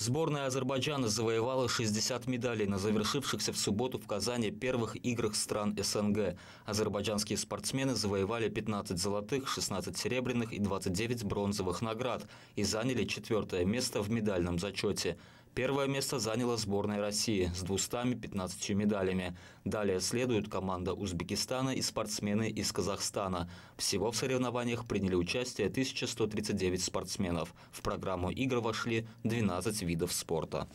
Сборная Азербайджана завоевала 60 медалей на завершившихся в субботу в Казани первых играх стран СНГ. Азербайджанские спортсмены завоевали 15 золотых, 16 серебряных и 29 бронзовых наград и заняли четвертое место в медальном зачете. Первое место заняла сборная России с 215 медалями. Далее следует команда Узбекистана и спортсмены из Казахстана. Всего в соревнованиях приняли участие 1139 спортсменов. В программу игр вошли 12 видов спорта.